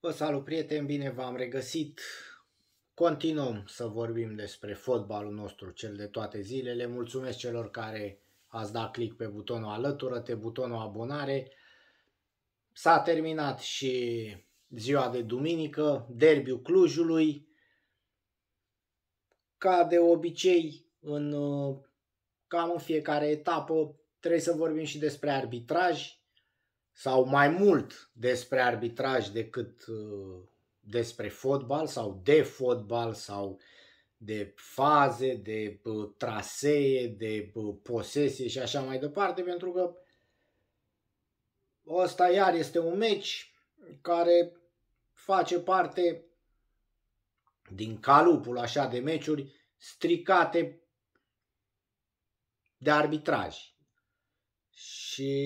Vă salut prieteni, bine v-am regăsit. Continuăm să vorbim despre fotbalul nostru, cel de toate zilele. Mulțumesc celor care ați dat click pe butonul alătură-te, butonul abonare. S-a terminat și ziua de duminică, derbiu Clujului. Ca de obicei, în uh, cam în fiecare etapă trebuie să vorbim și despre arbitraj, sau mai mult despre arbitraj decât uh, despre fotbal sau de fotbal sau de faze, de uh, trasee, de uh, posesie și așa mai departe, pentru că ăsta iar este un meci care face parte din calupul așa de meciuri stricate de arbitraj. Și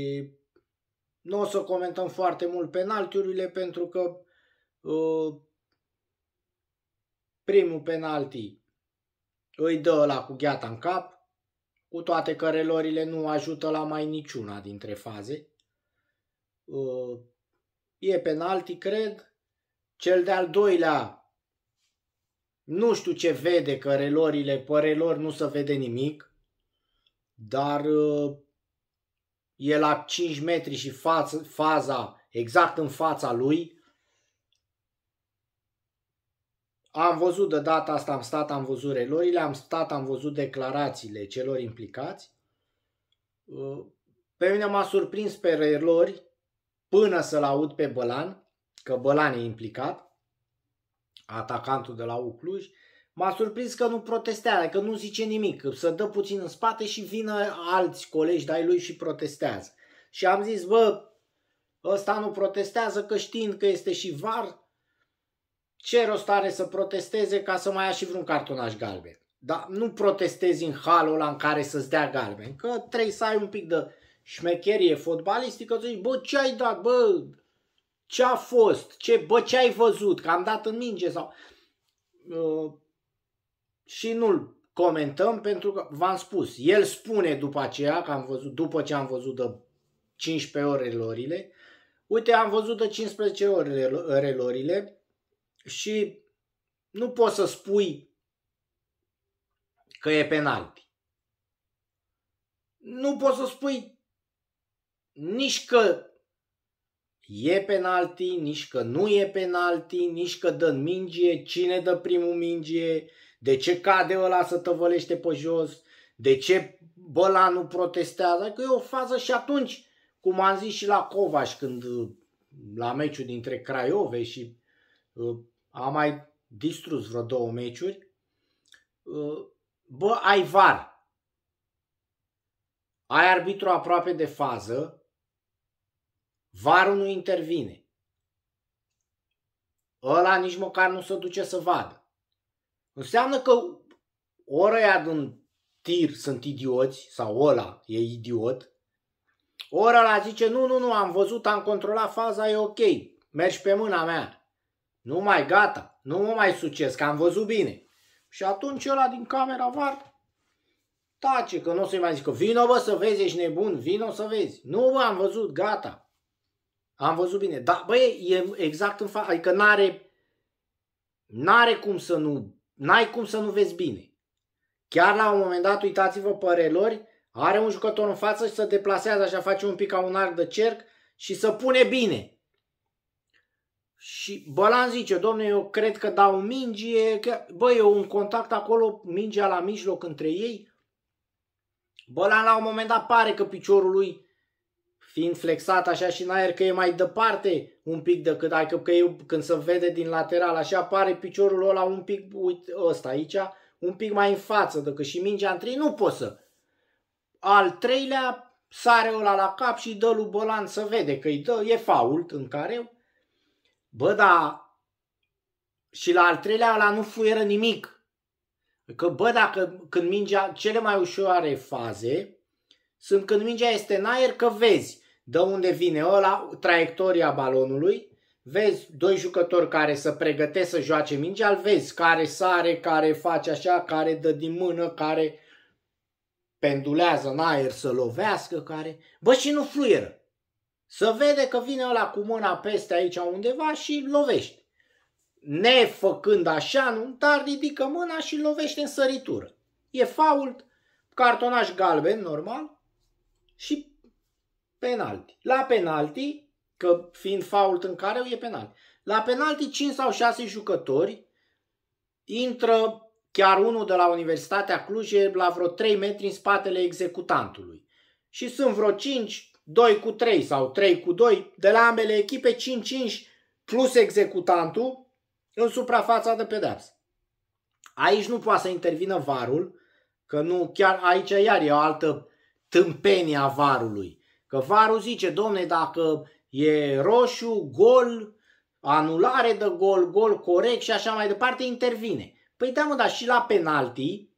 nu o să comentăm foarte mult penaltiurile pentru că uh, primul penalti îi dă la cu gheata în cap, cu toate că relorile nu ajută la mai niciuna dintre faze. Uh, e penalti, cred. Cel de-al doilea, nu știu ce vede, că relorile, pe relor nu se vede nimic, dar uh, e la 5 metri și față, faza exact în fața lui. Am văzut de data asta, am stat, am văzut relorile, am stat, am văzut declarațiile celor implicați. Uh, pe mine m-a surprins pe relori până să-l aud pe Bălan, că Bălan e implicat, atacantul de la Ucluj, M-a surprins că nu protestează, că nu zice nimic, să dă puțin în spate și vină alți colegi de-ai lui și protestează. Și am zis, bă, ăsta nu protestează că știind că este și var, ce rost are să protesteze ca să mai ia și vreun cartonaș galben. Dar nu protestezi în halul ăla în care să-ți dea galben, că trebuie să ai un pic de șmecherie fotbalistică, să zici, bă, ce ai dat, bă, ce a fost, ce, bă, ce ai văzut, că am dat în minge sau... Uh, și nu-l comentăm pentru că v-am spus, el spune după aceea, că am văzut, după ce am văzut de 15 ore lorile, uite am văzut de 15 ore lorile și nu poți să spui că e penalti. Nu poți să spui nici că e penalti, nici că nu e penalti, nici că dă mingie, cine dă primul mingie, de ce cade ăla să tăvălește pe jos? De ce Băla nu protestează? Că e o fază și atunci, cum am zis și la Covaș, când uh, la meciul dintre Craiove și uh, a mai distrus vreo două meciuri, uh, bă, ai var. Ai arbitru aproape de fază, varul nu intervine. Ăla nici măcar nu se duce să vadă. Înseamnă că ori aia din tir sunt idioți, sau ăla e idiot, ori ăla zice, nu, nu, nu, am văzut, am controlat faza, e ok, mergi pe mâna mea. Nu mai gata, nu mă mai că am văzut bine. Și atunci ăla din camera var tace, că nu o să-i mai zică, vino bă să vezi, ești nebun, vino să vezi. Nu bă, am văzut, gata. Am văzut bine. Da, băi, e exact în față, adică n-are, n-are cum să nu n-ai cum să nu vezi bine. Chiar la un moment dat, uitați-vă pe relori, are un jucător în față și se deplasează așa, face un pic ca un arc de cerc și să pune bine. Și Bălan zice, domnule, eu cred că dau mingie, că, bă, e un contact acolo, mingea la mijloc între ei. Bălan la un moment dat pare că piciorul lui fiind flexat așa și în aer, că e mai departe un pic decât, adică că e, când se vede din lateral, așa apare piciorul ăla un pic, uite, ăsta aici, un pic mai în față decât și mingea în trei, nu poți să. Al treilea sare ăla la cap și dă lui Bălan să vede că dă, e fault în care. Bă, da, și la al treilea ăla nu fuieră nimic. Că bă, dacă când mingea, cele mai ușoare faze sunt când mingea este în aer, că vezi de unde vine ăla, traiectoria balonului, vezi doi jucători care să pregătesc să joace mingea, îl vezi care sare, care face așa, care dă din mână, care pendulează în aer să lovească, care... Bă, și nu fluieră. Să vede că vine ăla cu mâna peste aici undeva și lovește. Ne făcând așa, nu, dar ridică mâna și lovește în săritură. E fault, cartonaș galben, normal, și penalti. La penalti, că fiind fault în care e penalti. La penalti 5 sau 6 jucători intră chiar unul de la Universitatea Cluj la vreo 3 metri în spatele executantului. Și sunt vreo 5, 2 cu 3 sau 3 cu 2 de la ambele echipe, 5-5 plus executantul în suprafața de pedeapsă. Aici nu poate să intervină varul, că nu chiar aici iar e o altă tâmpenie a varului. Că varul zice, domne, dacă e roșu, gol, anulare de gol, gol corect și așa mai departe, intervine. Păi da, mă, dar și la penalti,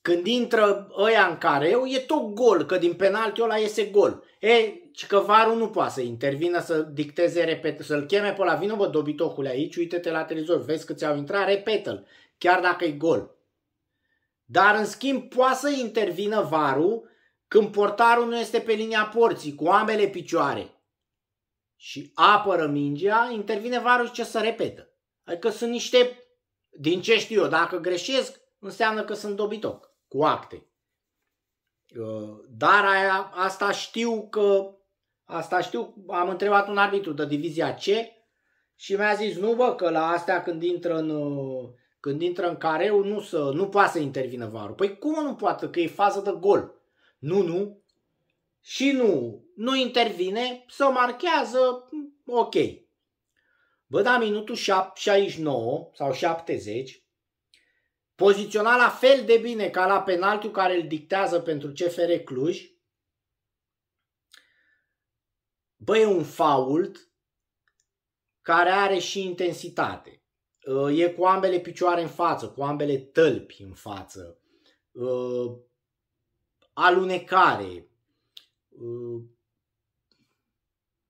când intră ăia în careu, e tot gol, că din penalti ăla iese gol. E, și că varul nu poate să intervină, să dicteze, repet, să-l cheme pe la vină, bă, dobitocule, aici, uite-te la televizor, vezi că ți-au intrat, repetă-l, chiar dacă e gol. Dar, în schimb, poate să intervină varul când portarul nu este pe linia porții, cu ambele picioare, și apără mingea, intervine varul și ce să repetă. Adică sunt niște, din ce știu eu, dacă greșesc, înseamnă că sunt dobitoc, cu acte. Uh, dar aia, asta știu că, asta știu, am întrebat un arbitru de divizia C și mi-a zis, nu bă, că la astea când intră în, uh, când intră în careu, nu, să, nu poate să intervină varul. Păi cum nu poate, că e fază de gol nu, nu, și nu, nu intervine, să marchează, ok. Bă, da, minutul 69 sau 70, poziționat la fel de bine ca la penaltiul care îl dictează pentru CFR Cluj, bă, e un fault care are și intensitate. Ă, e cu ambele picioare în față, cu ambele tălpi în față. Ă, alunecare, uh,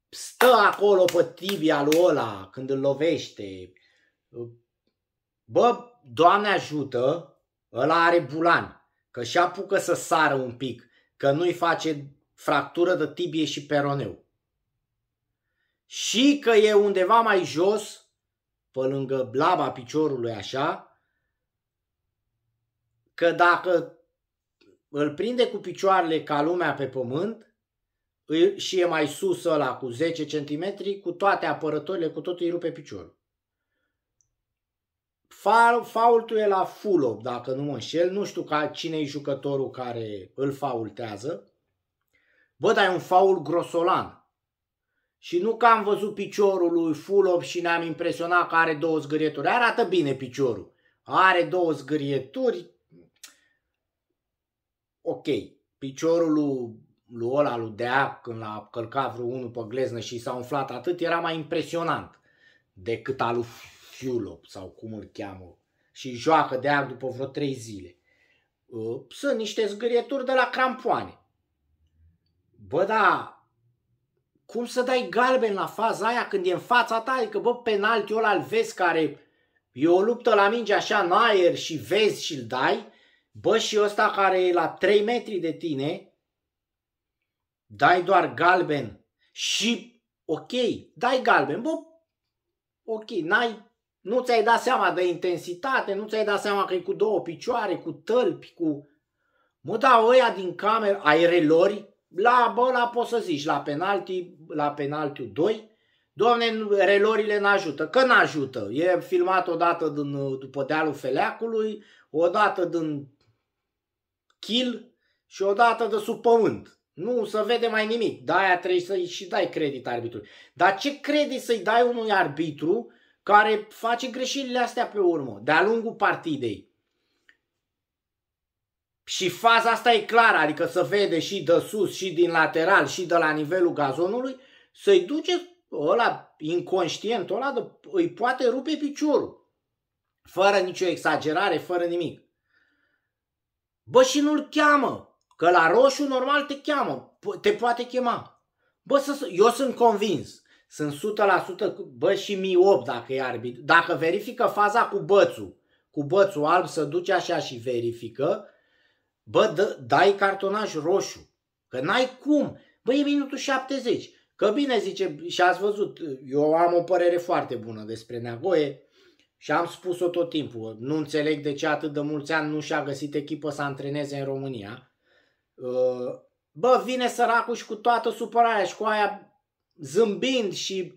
stă acolo pe tibia lui ăla când îl lovește. Uh, bă, Doamne ajută, ăla are bulan, că și apucă să sară un pic, că nu-i face fractură de tibie și peroneu. Și că e undeva mai jos, pe lângă blaba piciorului așa, că dacă îl prinde cu picioarele ca lumea pe pământ și e mai sus ăla cu 10 cm, cu toate apărătorile, cu totul îi rupe piciorul. Faultul e la Fulop, dacă nu mă înșel, nu știu ca cine e jucătorul care îl faultează. Bă, dar e un faul grosolan. Și nu că am văzut piciorul lui Fulop și ne-am impresionat că are două zgârieturi. Arată bine piciorul. Are două zgârieturi, ok, piciorul lui, lui ăla, lui Dea, când l-a călcat vreo unul pe gleznă și s-a umflat atât, era mai impresionant decât al lui Fiulop sau cum îl cheamă. Și joacă de ar după vreo trei zile. Uh, sunt niște zgârieturi de la crampoane. Bă, da, cum să dai galben la faza aia când e în fața ta? Adică, bă, penaltiul ăla îl vezi care e o luptă la minge așa în aer și vezi și îl dai Bă, și ăsta care e la 3 metri de tine, dai doar galben și ok, dai galben, bă, ok, n-ai, nu ți-ai dat seama de intensitate, nu ți-ai dat seama că e cu două picioare, cu tălpi, cu... Mă, da, ăia din cameră, ai relori, la, bă, la poți să zici, la penalti, la penaltiul 2, Doamne, relorile n-ajută, că n-ajută. E filmat odată din, după dealul Feleacului, odată din chil și o dată de sub pământ. Nu se vede mai nimic. Da, aia trebuie să-i și dai credit arbitrului. Dar ce credit să-i dai unui arbitru care face greșelile astea pe urmă, de-a lungul partidei? Și faza asta e clară, adică să vede și de sus, și din lateral, și de la nivelul gazonului, să-i duce ăla inconștient, ăla de, îi poate rupe piciorul. Fără nicio exagerare, fără nimic. Bă, și nu-l cheamă, că la roșu normal te cheamă, te poate chema. Bă, să, eu sunt convins, sunt 100%, bă, și mi 8 dacă e arbitru. Dacă verifică faza cu bățul, cu bățul alb să duce așa și verifică, bă, dă, dai cartonaj roșu. Că n-ai cum. Bă, e minutul 70. Că bine zice, și ați văzut, eu am o părere foarte bună despre Neagoe, și am spus-o tot timpul. Nu înțeleg de ce atât de mulți ani nu și-a găsit echipă să antreneze în România. Uh, bă, vine săracul și cu toată supărarea și cu aia zâmbind și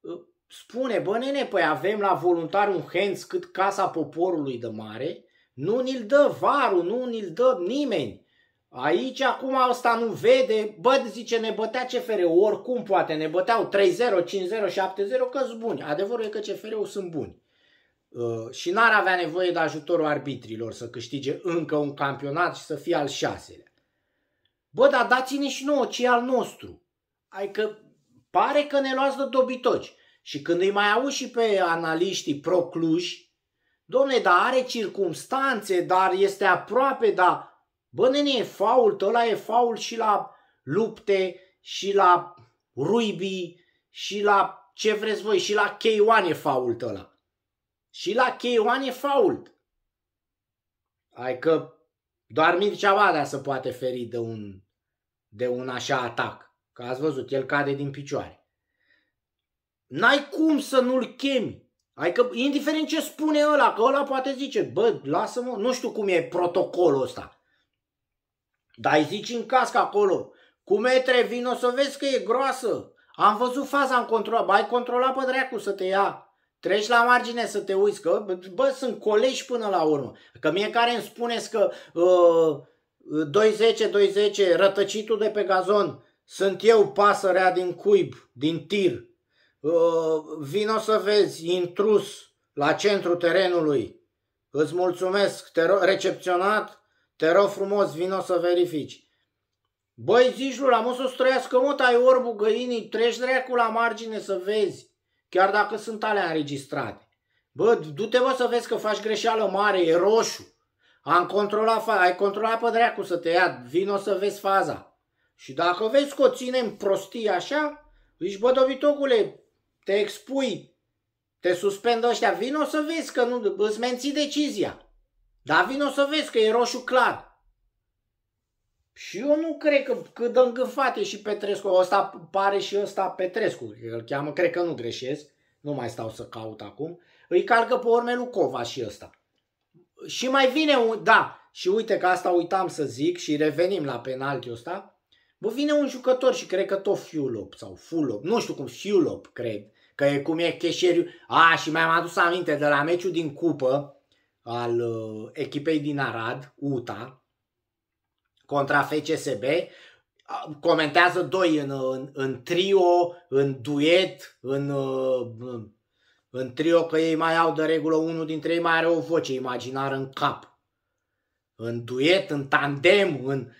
uh, spune, bă nene, păi avem la voluntar un Hands cât Casa Poporului de mare, nu ni-l dă varul, nu ni-l dă nimeni. Aici acum asta nu vede, bă, zice, ne bătea CFR, oricum poate, ne băteau 3-0, 5-0, 7-0, că buni. Adevărul e că CFR-ul sunt buni. Uh, și n-ar avea nevoie de ajutorul arbitrilor să câștige încă un campionat și să fie al șaselea. Bă, dar dați-ne și nouă ce e al nostru. Adică pare că ne luați de dobitoci. Și când îi mai auzi și pe analiștii pro-cluj, domne, dar are circumstanțe, dar este aproape, dar bă, nene, e faul, ăla e faul și la lupte, și la ruibii, și la ce vreți voi, și la K1 e faul ăla și la K K1 e fault. Adică doar Mircea Badea se poate feri de un, de un așa atac. Că ați văzut, el cade din picioare. N-ai cum să nu-l chemi. Adică, indiferent ce spune ăla, că ăla poate zice, bă, lasă-mă, nu știu cum e protocolul ăsta. Dar îi zici în cască acolo, cu metre vin o să vezi că e groasă. Am văzut faza în control, bai controla pe dreacu să te ia Treci la margine să te uiți, că bă, sunt colegi până la urmă. Că mie care îmi spuneți că uh, 2-10, 2-10, rătăcitul de pe gazon, sunt eu pasărea din cuib, din tir, uh, o să vezi intrus la centru terenului, îți mulțumesc, te ro- recepționat, te rog frumos, o să verifici. Băi, zici lui, am să-ți trăiască mult, ai orbul găinii, treci dreacul la margine să vezi chiar dacă sunt alea înregistrate. Bă, du-te vă să vezi că faci greșeală mare, e roșu. Am controlat, fa- ai controlat pe dreacu să te ia, vino să vezi faza. Și dacă vezi că o ținem prostii așa, zici, bă, dobitocule, te expui, te suspendă ăștia, vino să vezi că nu, îți menții decizia. Dar vino să vezi că e roșu clar. Și eu nu cred că, că dă îngâfate și Petrescu, ăsta pare și ăsta Petrescu, îl cheamă, cred că nu greșesc, nu mai stau să caut acum, îi calcă pe urme lui Cova și ăsta. Și mai vine un, da, și uite că asta uitam să zic și revenim la penaltiul ăsta, bă, vine un jucător și cred că tot fiulop sau Fulop, nu știu cum, fiulop cred, că e cum e cheșeriu, a, și mi-am adus aminte de la meciul din cupă al uh, echipei din Arad, UTA, contra FCSB, comentează doi în, în, în trio, în duet, în, uh, în trio că ei mai au de regulă unul dintre ei mai are o voce imaginară în cap. În duet, în tandem, în...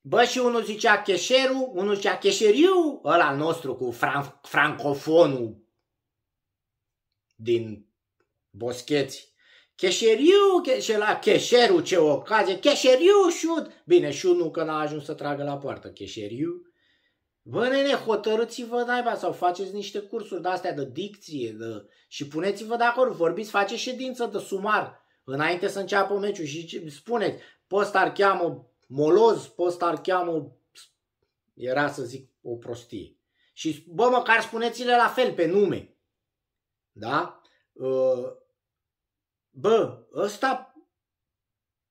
Bă, și unul zicea cheșeru, unul zicea cheșeriu, ăla nostru cu fran- francofonul din boscheți. Cheșeriu, ce la cheșerul ce ocazie, cheșeriu șut! Bine, șut nu că n-a ajuns să tragă la poartă, cheșeriu. Bă, nene, hotărâți-vă naiba sau faceți niște cursuri de-astea de dicție de... și puneți-vă de acord, vorbiți, faceți ședință de sumar înainte să înceapă meciul și spuneți, post ar cheamă moloz, post ar cheamă, era să zic o prostie. Și, bă, măcar spuneți-le la fel pe nume. Da? Uh bă, ăsta,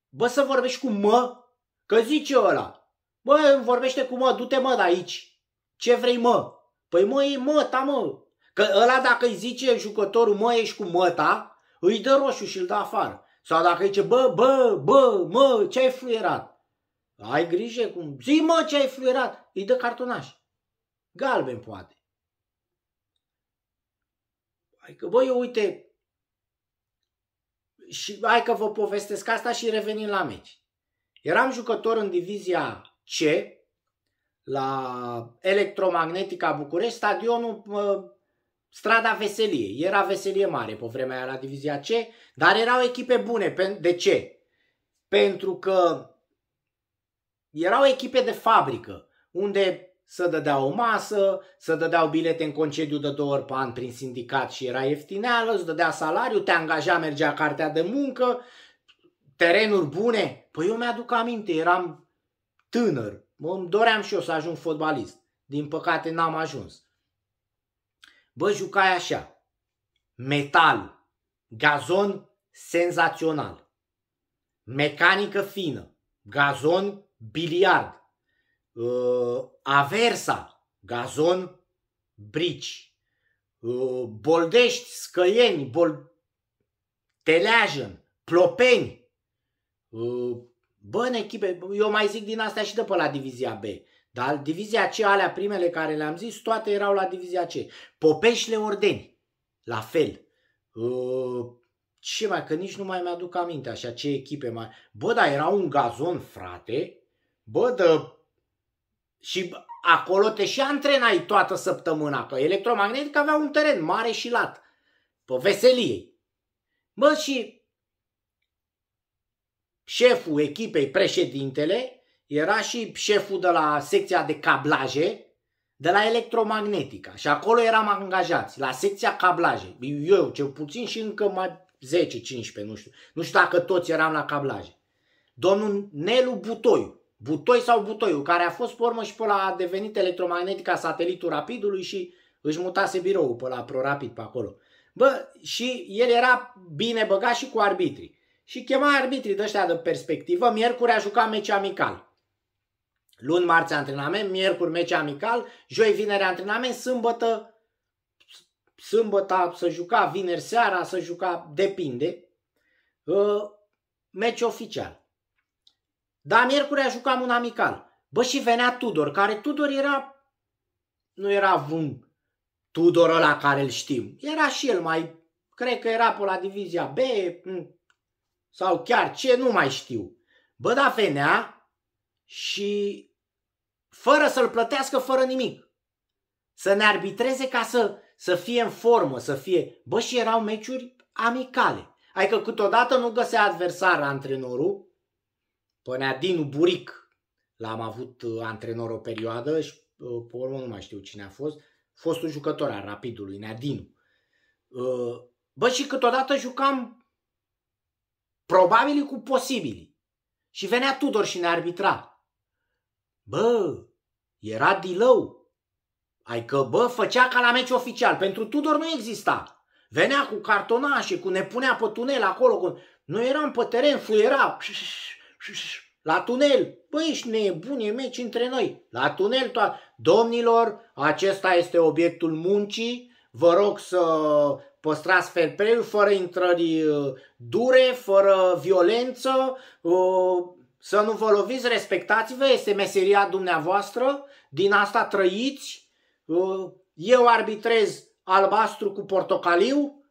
bă să vorbești cu mă, că zice ăla, bă, îmi vorbește cu mă, du-te mă de aici, ce vrei mă? Păi mă, e mă, ta mă, că ăla dacă îi zice jucătorul mă, ești cu ta, îi dă roșu și îl dă afară. Sau dacă zice, bă, bă, bă, mă, ce ai fluierat? Ai grijă cum, zi mă ce ai fluierat, îi dă cartonaș. Galben poate. Adică, eu uite, și hai că vă povestesc asta și revenim la meci. Eram jucător în divizia C la Electromagnetica București, stadionul Strada Veselie. Era Veselie mare pe vremea aia la divizia C, dar erau echipe bune. De ce? Pentru că erau echipe de fabrică, unde să dădeau o masă, să dădeau bilete în concediu de două ori pe an prin sindicat și era ieftineală, îți dădea salariu, te angaja, mergea cartea de muncă, terenuri bune. Păi eu mi-aduc aminte, eram tânăr, îmi doream și eu să ajung fotbalist. Din păcate n-am ajuns. Bă, jucai așa. Metal, gazon senzațional, mecanică fină, gazon biliard, uh, Aversa, Gazon, Brici, uh, Boldești, Scăieni, Bol... Teleajăn, Plopeni. Uh, bă, în echipe, eu mai zic din astea și de pe la divizia B. Dar divizia C, alea primele care le-am zis, toate erau la divizia C. Popeșle Ordeni, la fel. Uh, ce mai, că nici nu mai mi-aduc aminte așa ce echipe mai... Bă, dar era un gazon, frate, bă, de și acolo te și antrenai toată săptămâna, că electromagnetic avea un teren mare și lat, pe veselie. Bă, și șeful echipei, președintele, era și șeful de la secția de cablaje, de la electromagnetica. Și acolo eram angajați, la secția cablaje. Eu, cel puțin, și încă mai 10-15, nu știu. Nu știu dacă toți eram la cablaje. Domnul Nelu Butoiu, Butoi sau Butoiu, care a fost formă și pe la a devenit electromagnetica satelitul rapidului și își mutase biroul pe la ProRapid pe acolo. Bă, și el era bine băgat și cu arbitri. Și chema arbitrii de ăștia de perspectivă, miercuri a jucat meci amical. Luni, marți antrenament, miercuri meci amical, joi, vineri antrenament, sâmbătă sâmbătă să juca, vineri seara să juca, depinde. Uh, meci oficial. Dar miercuri jucam un amical. Bă, și venea Tudor, care Tudor era... Nu era un Tudor ăla care îl știm. Era și el mai... Cred că era pe la divizia B sau chiar ce, nu mai știu. Bă, da venea și fără să-l plătească fără nimic. Să ne arbitreze ca să, să fie în formă, să fie... Bă, și erau meciuri amicale. Adică câteodată nu găsea adversar antrenorul, pe Neadinu Buric l-am avut uh, antrenor o perioadă și uh, pe urmă nu mai știu cine a fost. Fost un jucător al Rapidului, Neadinu. Uh, bă, și câteodată jucam probabili cu posibili. Și venea Tudor și ne arbitra. Bă, era dilău. Ai că, bă, făcea ca la meci oficial. Pentru Tudor nu exista. Venea cu cartonașe, cu ne punea pe tunel acolo. Cu... Noi eram pe teren, fluiera. Pș, la tunel! Băi, ești nebun, e meci între noi. La tunel toată. Domnilor, acesta este obiectul muncii. Vă rog să păstrați fair play fără intrări uh, dure, fără violență, uh, să nu vă loviți, respectați-vă, este meseria dumneavoastră, din asta trăiți. Uh, eu arbitrez albastru cu portocaliu,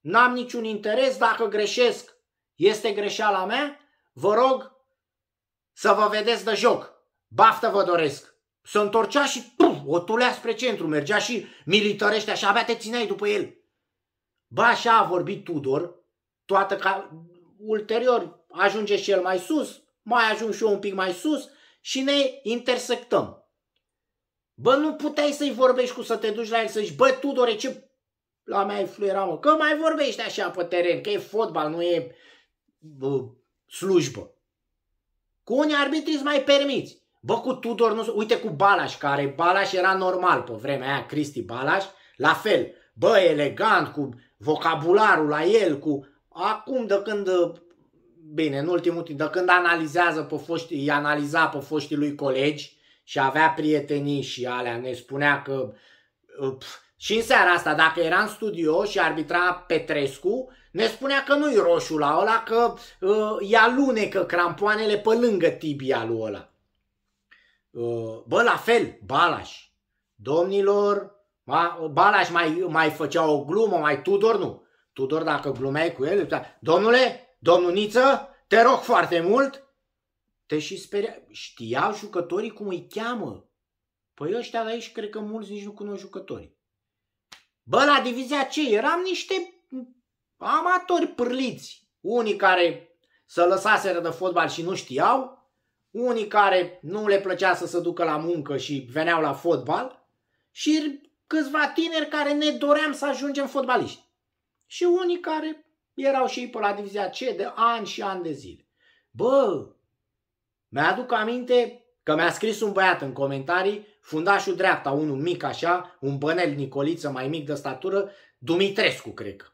n-am niciun interes dacă greșesc, este greșeala mea, vă rog să vă vedeți de joc. Baftă vă doresc! Să întorcea și puf, o tulea spre centru, mergea și militărește așa, abia te țineai după el. Ba așa a vorbit Tudor, toată ca... Ulterior ajunge și el mai sus, mai ajung și eu un pic mai sus și ne intersectăm. Bă, nu puteai să-i vorbești cu să te duci la el, să zici, bă, Tudore, ce la mea fluiera, mă, că mai vorbești așa pe teren, că e fotbal, nu e bă, slujbă. Cu unii arbitri îți mai permiți. Bă, cu Tudor nu... Uite cu Balaș, care Balaș era normal pe vremea aia, Cristi Balaș, la fel. Bă, elegant, cu vocabularul la el, cu... Acum, de când... Bine, în ultimul timp, de când analizează pe foștii, îi analiza pe foștii lui colegi și avea prietenii și alea, ne spunea că ă, pf, și în seara asta, dacă era în studio și arbitra Petrescu, ne spunea că nu-i roșu la ăla, că uh, lune că crampoanele pe lângă tibia lui ăla. Uh, bă, la fel, Balaș. Domnilor, ba, Balaș mai, mai făcea o glumă, mai Tudor nu. Tudor, dacă glumeai cu el, domnule, domnuniță, te rog foarte mult, te și speria. Știau jucătorii cum îi cheamă. Păi ăștia de aici cred că mulți nici nu cunosc jucătorii. Bă, la divizia ce? Eram niște amatori pârliți. Unii care să lăsaseră de fotbal și nu știau, unii care nu le plăcea să se ducă la muncă și veneau la fotbal și câțiva tineri care ne doream să ajungem fotbaliști. Și unii care erau și ei pe la divizia C de ani și ani de zile. Bă, mi-aduc aminte Că mi-a scris un băiat în comentarii, fundașul dreapta, unul mic așa, un bănel Nicoliță mai mic de statură, Dumitrescu, cred că.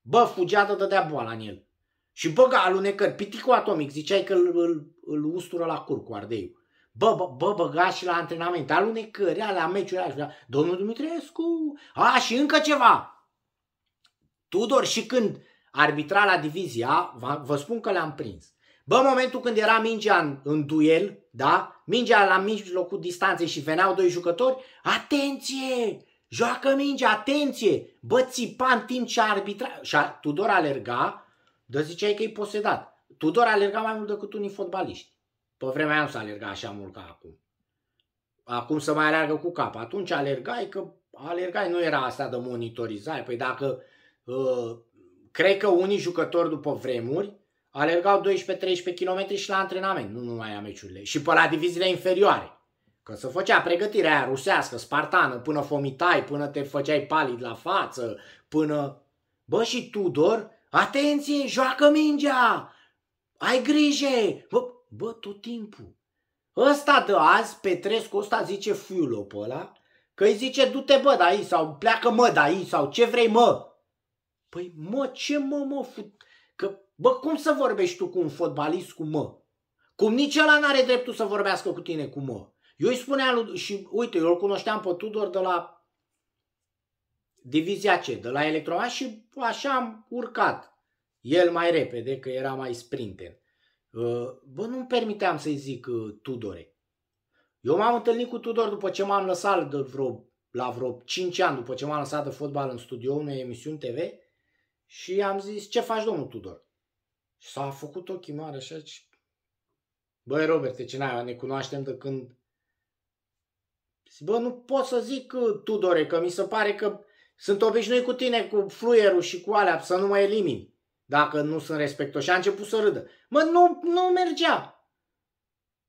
Bă, fugea de dădea boala în el. Și băga alunecări, piticul atomic, ziceai că îl, îl, îl ustură la cur cu ardeiul. Bă, bă, bă, băga și la antrenament, alunecări, alea, meciuri, alea. Domnul Dumitrescu, a, și încă ceva. Tudor și când arbitra la divizia, vă spun că le-am prins. Bă, în momentul când era mingea în, în duel, da? Mingea la mijlocul distanței și veneau doi jucători, atenție! Joacă mingea, atenție! Bă, țipa în timp ce arbitra... Și a, Tudor alerga, dar ziceai că e posedat. Tudor alerga mai mult decât unii fotbaliști. Pe vremea aia nu s-a alergat așa mult ca acum. Acum să mai alergă cu cap. Atunci alergai că alergai, nu era asta de monitorizare. Păi dacă uh, cred că unii jucători după vremuri alergau 12-13 km și la antrenament, nu numai la meciurile, și pe la diviziile inferioare. Că se făcea pregătirea aia rusească, spartană, până fomitai, până te făceai palid la față, până... Bă, și Tudor, atenție, joacă mingea! Ai grijă! Bă, bă, tot timpul. Ăsta de azi, Petrescu ăsta zice fiul pe ăla, că îi zice du-te bă de aici sau pleacă mă de aici sau ce vrei mă. Păi mă, ce mă mă fut... Bă, cum să vorbești tu cu un fotbalist cu mă? Cum nici ăla n-are dreptul să vorbească cu tine cu mă. Eu îi spuneam lui, și uite, eu îl cunoșteam pe Tudor de la divizia C, de la Electroma și așa am urcat. El mai repede, că era mai sprinten. Ă, bă, nu-mi permiteam să-i zic ă, Tudore. Eu m-am întâlnit cu Tudor după ce m-am lăsat de vreo, la vreo 5 ani, după ce m-am lăsat de fotbal în studio unei emisiuni TV și am zis, ce faci domnul Tudor? Și s-a făcut ochii mari așa și... Băi, Robert, ce n ne cunoaștem de când... bă, nu pot să zic, uh, Tudore, că mi se pare că sunt obișnuit cu tine, cu fluierul și cu alea, să nu mă elimini dacă nu sunt respectos. Și a început să râdă. Mă, nu, nu mergea.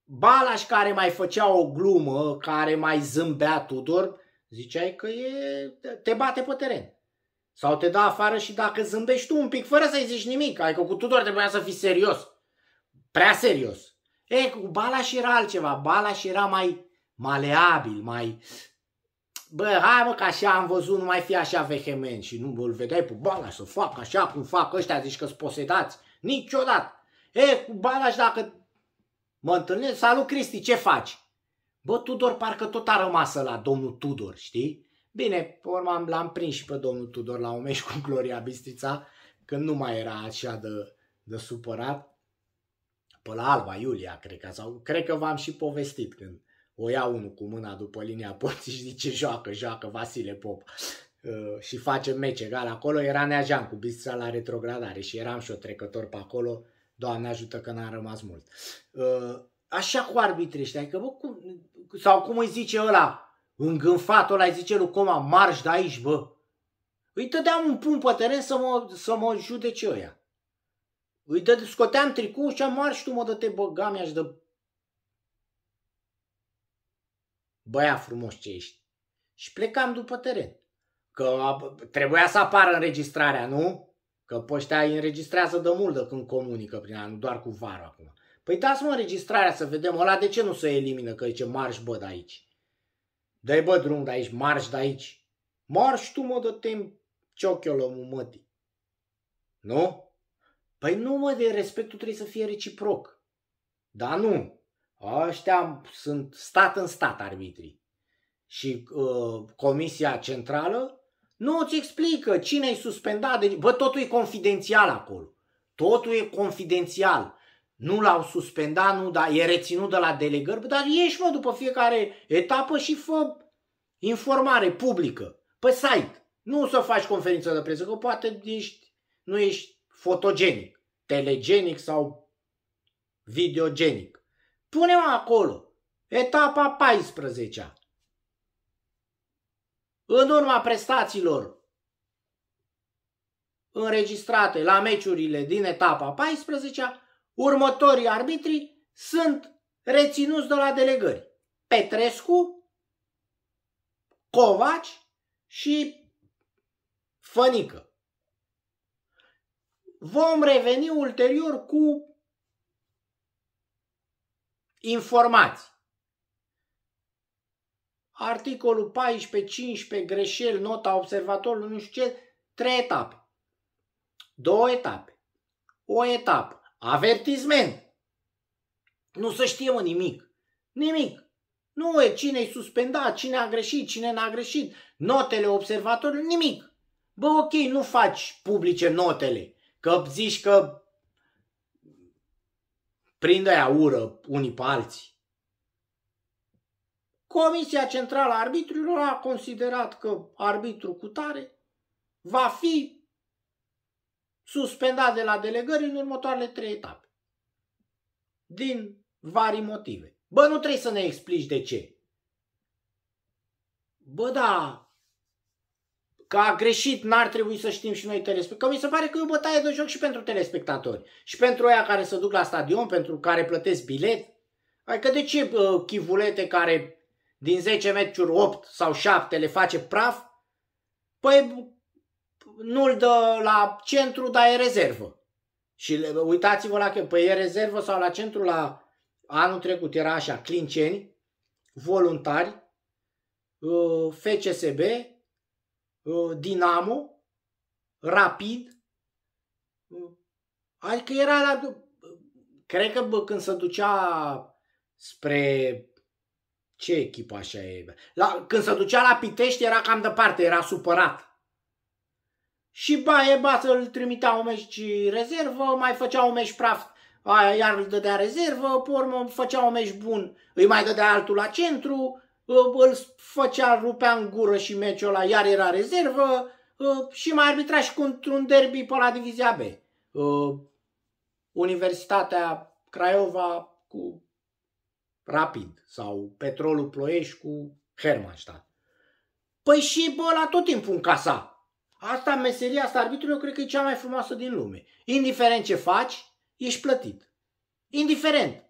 Balaș care mai făcea o glumă, care mai zâmbea Tudor, ziceai că e, te bate pe teren. Sau te dă afară și dacă zâmbești tu un pic, fără să-i zici nimic, adică cu Tudor trebuia să fii serios. Prea serios. E, cu Balaș era altceva. Balaș era mai maleabil, mai... Bă, hai mă, că așa am văzut, nu mai fi așa vehement și nu îl vedeai pe Balaș să fac așa cum fac ăștia, zici că-s posedați. Niciodată. E, cu Balaș dacă mă întâlnesc, salut Cristi, ce faci? Bă, Tudor parcă tot a rămas la domnul Tudor, știi? Bine, pe urmă l-am prins și pe domnul Tudor la Omeș cu Gloria Bistrița, când nu mai era așa de, de supărat. Pe la Alba Iulia, cred că, sau cred că v-am și povestit când o ia unul cu mâna după linia porții și zice joacă, joacă Vasile Pop uh, și face meci egal acolo, era Neajan cu Bistrița la retrogradare și eram și o trecător pe acolo, Doamne ajută că n-a rămas mult. Uh, așa cu arbitrii ăștia, că bă, cum, sau cum îi zice ăla, îngânfatul ăla, zice lui Coma, marș de aici, bă. Îi dădeam un pun pe teren să mă, să mă judece ăia. Îi dă, scoteam tricou și am marș tu mă dă-te bă, gami, aș dă... Băia frumos ce ești. Și plecam după teren. Că trebuia să apară înregistrarea, nu? Că pe ăștia îi înregistrează de mult de când comunică prin anul, doar cu vară acum. Păi dați-mă înregistrarea să vedem ăla de ce nu se elimină, că zice marș bă de aici. Dă-i bă drum de aici, marș de aici. Marș tu mă, dă-te ciocheolomul măti. Nu? Păi nu mă, de respectul trebuie să fie reciproc. Da nu. Ăștia sunt stat în stat arbitrii. Și uh, Comisia Centrală nu îți explică cine e suspendat. De... Deci, bă, totul e confidențial acolo. Totul e confidențial. Nu l-au suspendat, nu, dar e reținut de la delegări, dar ieși, mă, după fiecare etapă și fă informare publică pe site. Nu o să faci conferință de presă, că poate ești, nu ești fotogenic, telegenic sau videogenic. pune acolo, etapa 14 În urma prestațiilor înregistrate la meciurile din etapa 14 Următorii arbitri sunt reținuți de la delegări. Petrescu, Covaci și Fănică. Vom reveni ulterior cu informații. Articolul 14-15, greșeli, nota observatorului, nu știu ce, trei etape. Două etape. O etapă Avertisment. Nu să știe mă nimic. Nimic. Nu e cine-i suspendat, cine a greșit, cine n-a greșit, notele observatorului, nimic. Bă, ok, nu faci publice notele, că zici că prind aia ură unii pe alții. Comisia Centrală a Arbitrilor a considerat că arbitru cu tare va fi suspendat de la delegări în următoarele trei etape. Din vari motive. Bă, nu trebuie să ne explici de ce. Bă, da, că a greșit, n-ar trebui să știm și noi telespectatori. Că mi se pare că e o bătaie de joc și pentru telespectatori. Și pentru aia care se duc la stadion, pentru care plătesc bilet. Adică de ce uh, chivulete care din 10 meciuri 8 sau 7 le face praf? Păi nu-l dă la centru, dar e rezervă. Și uitați-vă la că, păi e rezervă sau la centru la anul trecut era așa, clinceni, voluntari, uh, FCSB, uh, Dinamo, Rapid, uh, adică era la, cred că bă, când se ducea spre ce echipă așa e, la, când se ducea la Pitești era cam departe, era supărat și baie, ba îl trimitea o meci rezervă, mai făcea un meci praf, aia iar îl dădea rezervă, pe urmă făcea un meci bun, îi mai dădea altul la centru, ă, îl făcea, rupea în gură și meciul ăla iar era rezervă ă, și mai arbitra și cu un derby pe la Divizia B. Ă, Universitatea Craiova cu Rapid sau Petrolul Ploiești cu Hermannstadt. Păi și bă, la tot timpul în casa Asta, meseria asta arbitru. eu cred că e cea mai frumoasă din lume. Indiferent ce faci, ești plătit. Indiferent.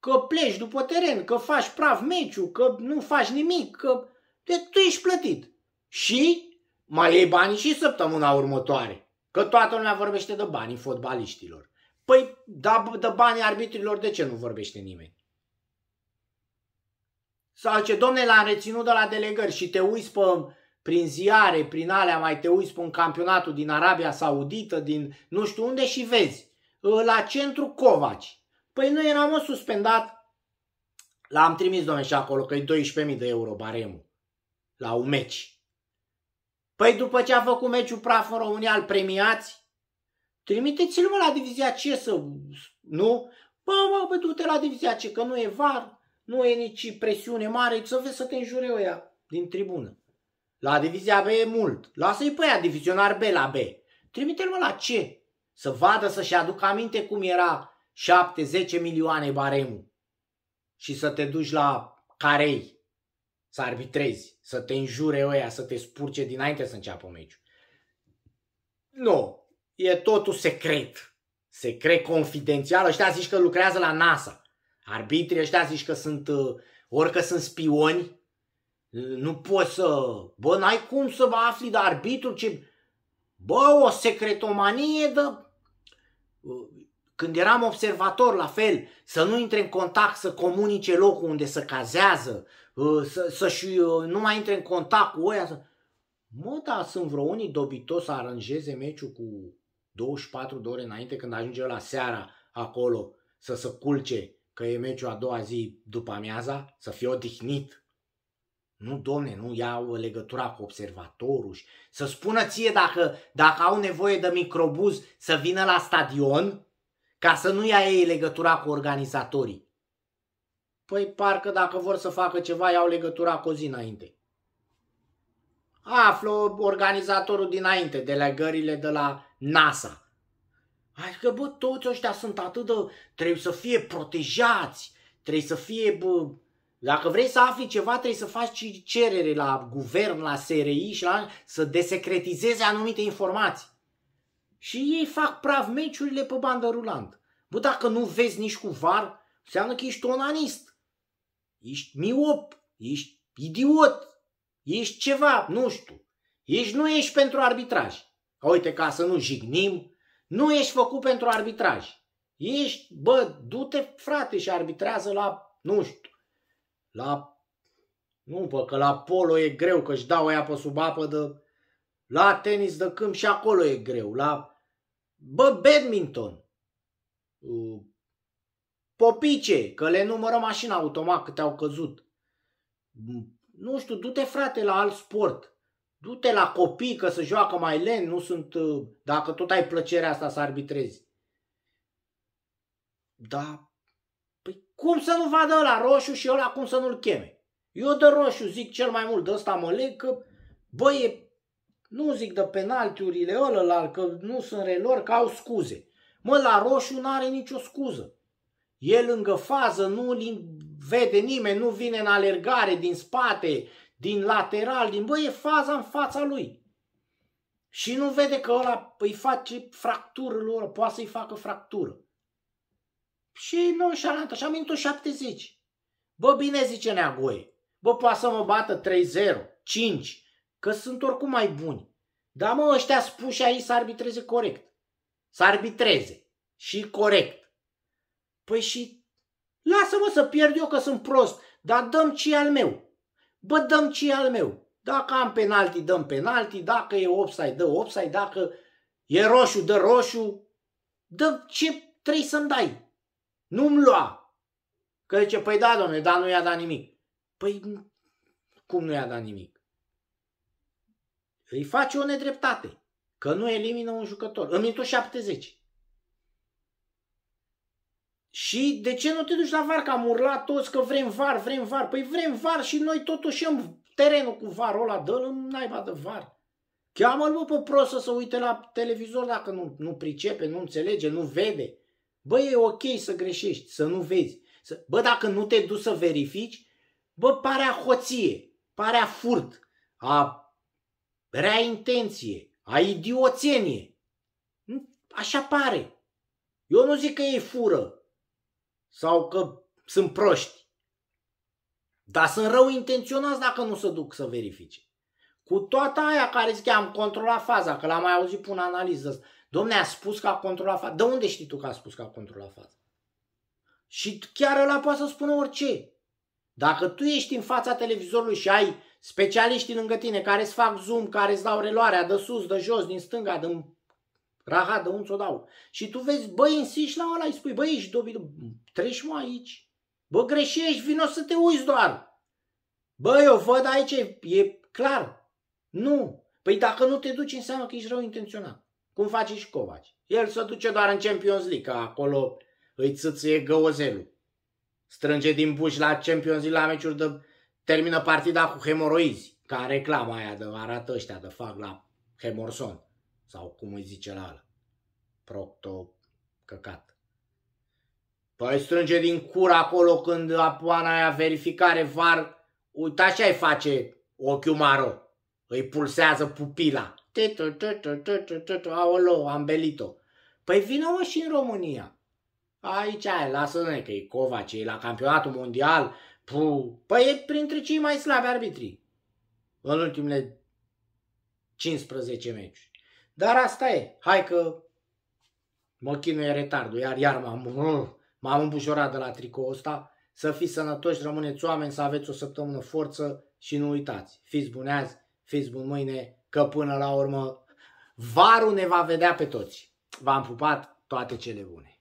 Că pleci după teren, că faci praf meciul, că nu faci nimic, că de tu ești plătit. Și mai iei banii și săptămâna următoare. Că toată lumea vorbește de banii fotbaliștilor. Păi, da, de banii arbitrilor de ce nu vorbește nimeni? Sau ce, domne, l-am reținut de la delegări și te uiți pe prin ziare, prin alea, mai te uiți pe un campionatul din Arabia Saudită, din nu știu unde și vezi, ă, la centru Covaci. Păi noi eram suspendat, l-am trimis domnule și acolo, că e 12.000 de euro baremul la un meci. Păi după ce a făcut meciul praf în România, îl premiați, trimiteți-l mă la divizia ce să, nu? Bă, bă, bă, du-te la divizia ce că nu e var, nu e nici presiune mare, să vezi să te înjure ea din tribună. La divizia B e mult. Lasă-i pe aia divizionar B la B. Trimite-l mă la ce? Să vadă, să-și aducă aminte cum era 7-10 milioane baremul. Și să te duci la carei, să arbitrezi, să te înjure oia, să te spurce dinainte să înceapă meciul. Nu, e totul secret. Secret, confidențial. Ăștia zici că lucrează la NASA. Arbitrii ăștia zici că sunt, uh, Orică sunt spioni, nu poți să... Bă, n-ai cum să vă afli de arbitru, ce... Bă, o secretomanie de... Când eram observator, la fel, să nu intre în contact, să comunice locul unde se cazează, uh, să, să-și uh, nu mai intre în contact cu oia. Să... Mă, dar sunt vreo unii dobitos să aranjeze meciul cu 24 de ore înainte când ajunge la seara acolo să se culce că e meciul a doua zi după amiaza, să fie odihnit nu, domne, nu iau legătura cu observatorul și să spună ție dacă, dacă au nevoie de microbuz să vină la stadion ca să nu ia ei legătura cu organizatorii. Păi parcă dacă vor să facă ceva, iau legătura cu o zi înainte. Află organizatorul dinainte, delegările de la NASA. Adică, bă, toți ăștia sunt atât de... trebuie să fie protejați, trebuie să fie, bă, dacă vrei să afli ceva, trebuie să faci cerere la guvern, la SRI și la să desecretizeze anumite informații. Și ei fac praf meciurile pe bandă rulantă. Bă, dacă nu vezi nici cu var, înseamnă că ești onanist. Ești miop, ești idiot, ești ceva, nu știu. Ești, nu ești pentru arbitraj. Uite, ca să nu jignim, nu ești făcut pentru arbitraj. Ești, bă, du-te, frate, și arbitrează la, nu știu, la, nu, bă, că la polo e greu, că își dau aia pe sub apă de... La tenis de câmp și acolo e greu. La, bă, badminton. Popice, că le numără mașina automat câte au căzut. Nu știu, du-te frate la alt sport. Du-te la copii că să joacă mai lent, nu sunt... Uh, dacă tot ai plăcerea asta să arbitrezi. Da, cum să nu vadă la roșu și ăla cum să nu-l cheme? Eu de roșu zic cel mai mult de ăsta mă leg că, bă, e, nu zic de penaltiurile ălălalt, că nu sunt relor, că au scuze. Mă, la roșu nu are nicio scuză. E lângă fază, nu vede nimeni, nu vine în alergare din spate, din lateral, din bă, e faza în fața lui. Și nu vede că ăla îi face fractură lor, poate să-i facă fractură. Și nu așa am intrat 70. Bă, bine zice Neagoi. Bă, poate să mă bată 3-0, 5, că sunt oricum mai buni. Dar mă, ăștia spuși aici să arbitreze corect. Să arbitreze. Și corect. Păi și lasă-mă să pierd eu că sunt prost, dar dăm ce al meu. Bă, dăm ce al meu. Dacă am penalti, dăm penalti, dacă e offside, dă offside, dacă e roșu, dă roșu, dă ce trebuie să-mi dai. Nu-mi lua! Că zice, păi da, domne, dar nu i-a dat nimic. Păi cum nu i-a dat nimic? Îi face o nedreptate. Că nu elimină un jucător. În minutul 70. Și de ce nu te duci la VAR? Că am urlat toți că vrem VAR, vrem VAR. Păi vrem VAR și noi totuși în terenul cu VAR ăla, dă-l în naiba de VAR. Cheamă-l pe prost să se uite la televizor dacă nu, nu pricepe, nu înțelege, nu vede. Bă, e ok să greșești, să nu vezi. Să... Bă, dacă nu te duci să verifici, bă, pare a hoție, pare a furt, a rea intenție, a idioțenie. Așa pare. Eu nu zic că ei fură sau că sunt proști, dar sunt rău intenționați dacă nu se duc să verifice. Cu toată aia care zic că am controlat faza, că l-am mai auzit pe un analiză Domne, a spus că a controlat fața. De unde știi tu că a spus că a controlat fața? Și chiar ăla poate să spună orice. Dacă tu ești în fața televizorului și ai specialiștii lângă tine care îți fac zoom, care îți dau reloarea de sus, de jos, din stânga, din rahat, de unde o dau. Și tu vezi, băi, insiști la ăla, îi spui, băi, ești dobit, treci mă aici. Bă, greșești, vino să te uiți doar. Băi, eu văd aici, e, e clar. Nu. Păi dacă nu te duci, înseamnă că ești rău intenționat. Cum face și Covaci. El se duce doar în Champions League, că acolo îi țâțâie găozelul. Strânge din buș la Champions League la meciuri de... Termină partida cu hemoroizi, ca reclama aia de arată ăștia, de fac la hemorson. Sau cum îi zice la ala. Procto căcat. Păi strânge din cur acolo când apoana aia verificare var. Uita așa-i face ochiul maro. Îi pulsează pupila Tătă, tătă, tătă, tătă, aolo, am belit-o. Păi vină mă și în România. Aici, ai, lasă-ne că e Covaci, e la campionatul mondial. Puh. Păi e printre cei mai slabi arbitri în ultimele 15 meciuri. Dar asta e. Hai că mă chinuie retardul, iar iar m-am, m-am îmbușorat de la tricou ăsta. Să fiți sănătoși, rămâneți oameni, să aveți o săptămână forță și nu uitați. Fiți buni azi, fiți buni mâine, că până la urmă varul ne va vedea pe toți. V-am pupat toate cele bune!